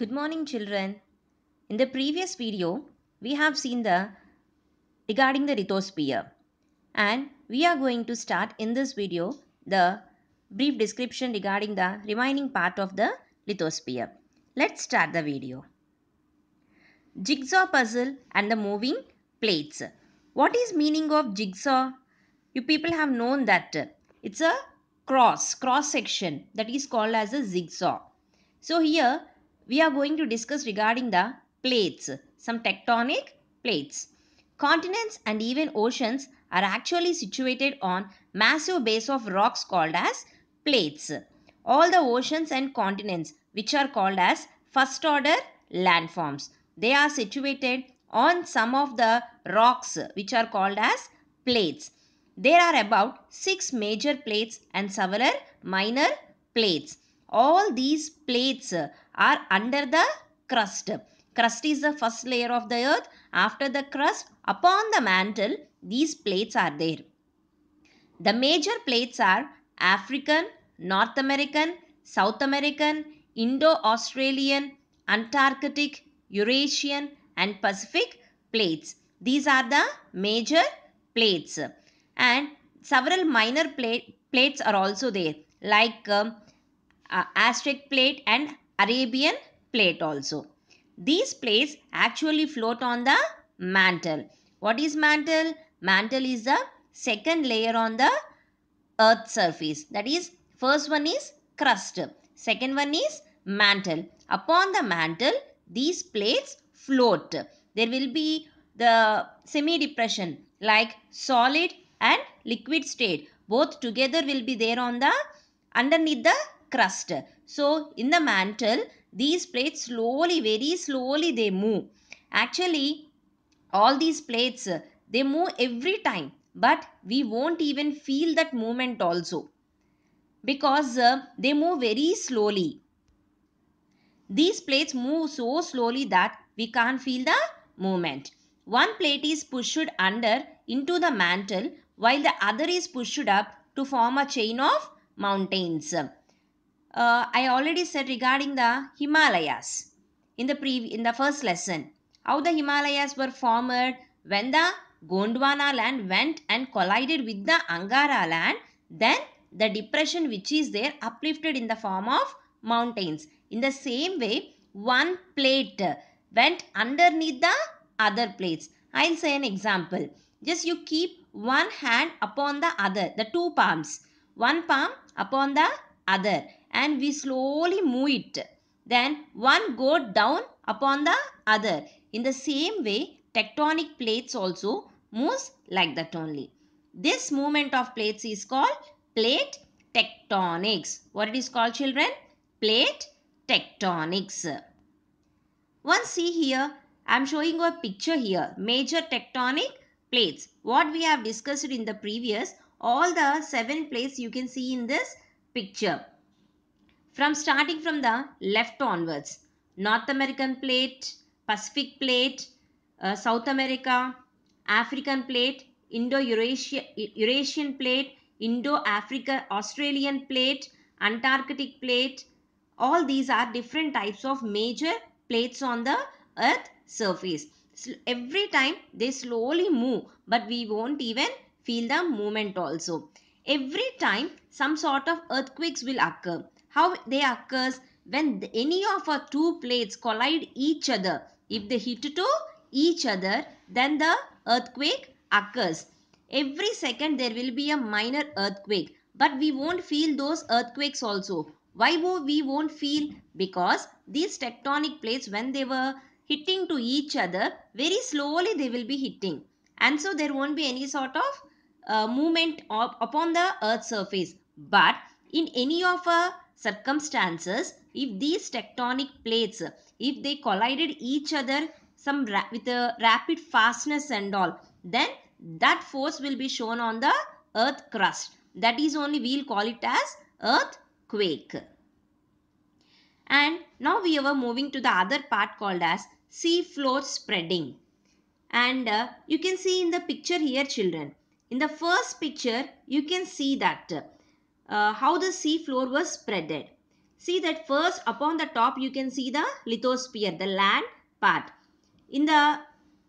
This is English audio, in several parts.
Good morning children. In the previous video, we have seen the regarding the lithosphere and we are going to start in this video the brief description regarding the remaining part of the lithosphere. Let's start the video. Jigsaw puzzle and the moving plates. What is meaning of jigsaw? You people have known that it's a cross, cross section that is called as a jigsaw. So here we are going to discuss regarding the plates, some tectonic plates. Continents and even oceans are actually situated on massive base of rocks called as plates. All the oceans and continents which are called as first order landforms. They are situated on some of the rocks which are called as plates. There are about 6 major plates and several minor plates all these plates uh, are under the crust crust is the first layer of the earth after the crust upon the mantle these plates are there the major plates are african north american south american indo-australian antarctic eurasian and pacific plates these are the major plates and several minor pla plates are also there like um, uh, Aztec plate and Arabian plate also. These plates actually float on the mantle. What is mantle? Mantle is the second layer on the earth surface. That is, first one is crust. Second one is mantle. Upon the mantle, these plates float. There will be the semi-depression like solid and liquid state. Both together will be there on the underneath the crust. So in the mantle, these plates slowly, very slowly they move. Actually, all these plates, they move every time. But we won't even feel that movement also. Because uh, they move very slowly. These plates move so slowly that we can't feel the movement. One plate is pushed under into the mantle while the other is pushed up to form a chain of mountains uh, I already said regarding the Himalayas in the pre- in the first lesson how the Himalayas were formed when the Gondwana land went and collided with the Angara land then the depression which is there uplifted in the form of mountains in the same way one plate went underneath the other plates I'll say an example just you keep one hand upon the other the two palms one palm upon the other and we slowly move it. Then one go down upon the other. In the same way, tectonic plates also moves like that only. This movement of plates is called plate tectonics. What it is called children? Plate tectonics. Once see here, I am showing a picture here. Major tectonic plates. What we have discussed in the previous, all the seven plates you can see in this picture from starting from the left onwards. North American plate, Pacific plate, uh, South America, African plate, Indo-Eurasian Eurasian plate, Indo-Africa, Australian plate, Antarctic plate. All these are different types of major plates on the earth surface. So every time they slowly move but we won't even feel the movement also. Every time some sort of earthquakes will occur how they occurs when any of our two plates collide each other. If they hit to each other, then the earthquake occurs. Every second there will be a minor earthquake. But we won't feel those earthquakes also. Why we won't feel? Because these tectonic plates when they were hitting to each other, very slowly they will be hitting. And so there won't be any sort of uh, movement up upon the earth's surface. But in any of a circumstances, if these tectonic plates, if they collided each other some with a rapid fastness and all, then that force will be shown on the earth crust. That is only we'll call it as earthquake. And now we are moving to the other part called as sea floor spreading. And uh, you can see in the picture here children. In the first picture you can see that uh, uh, how the sea floor was spreaded. See that first upon the top you can see the lithosphere, the land part. In the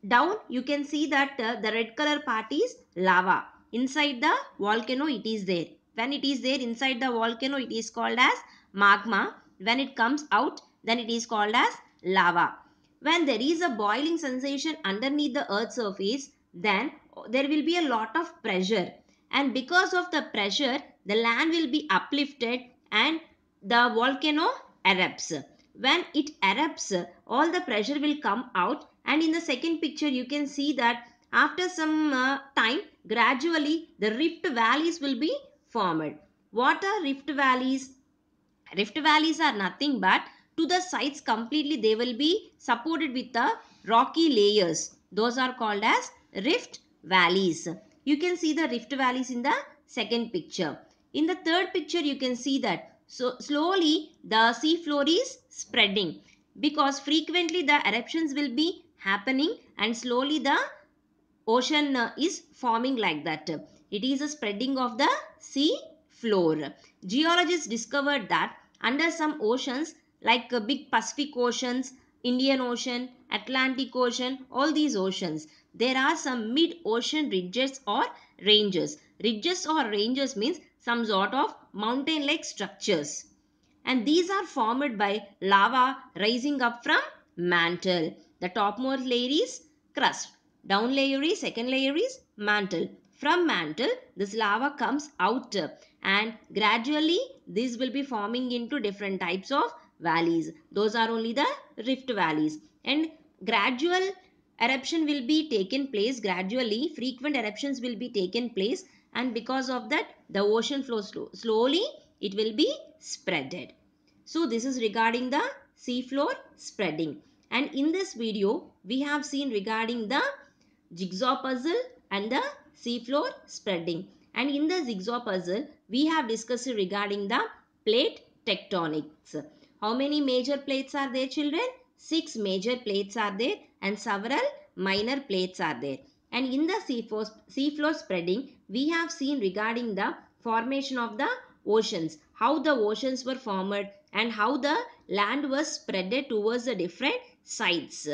down you can see that uh, the red color part is lava. Inside the volcano it is there. When it is there inside the volcano it is called as magma. When it comes out then it is called as lava. When there is a boiling sensation underneath the earth surface then there will be a lot of pressure and because of the pressure the land will be uplifted and the volcano erupts. When it erupts, all the pressure will come out and in the second picture you can see that after some uh, time gradually the rift valleys will be formed. What are rift valleys? Rift valleys are nothing but to the sides completely they will be supported with the rocky layers. Those are called as rift valleys. You can see the rift valleys in the second picture. In the third picture, you can see that so slowly the seafloor is spreading because frequently the eruptions will be happening and slowly the ocean uh, is forming like that. It is a spreading of the sea floor. Geologists discovered that under some oceans like uh, big Pacific oceans, Indian Ocean, Atlantic Ocean, all these oceans, there are some mid-ocean ridges or ranges. Ridges or ranges means some sort of mountain-like structures. And these are formed by lava rising up from mantle. The topmost layer is crust. Down layer is, second layer is mantle. From mantle, this lava comes out and gradually these will be forming into different types of valleys. Those are only the rift valleys. And gradual eruption will be taken place gradually. Frequent eruptions will be taken place and because of that the ocean flows slow, slowly it will be spreaded. So this is regarding the seafloor spreading and in this video we have seen regarding the jigsaw puzzle and the seafloor spreading and in the jigsaw puzzle we have discussed regarding the plate tectonics. How many major plates are there children? Six major plates are there and several minor plates are there. And in the seafloor, seaflow spreading, we have seen regarding the formation of the oceans, how the oceans were formed and how the land was spreaded towards the different sides.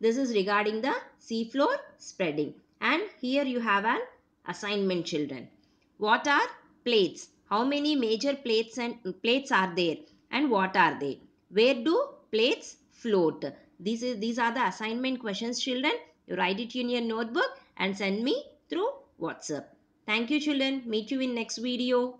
This is regarding the seafloor spreading. And here you have an assignment children. What are plates? How many major plates and plates are there? And what are they? Where do plates float? These, is, these are the assignment questions children write it in your notebook and send me through WhatsApp. Thank you children. Meet you in next video.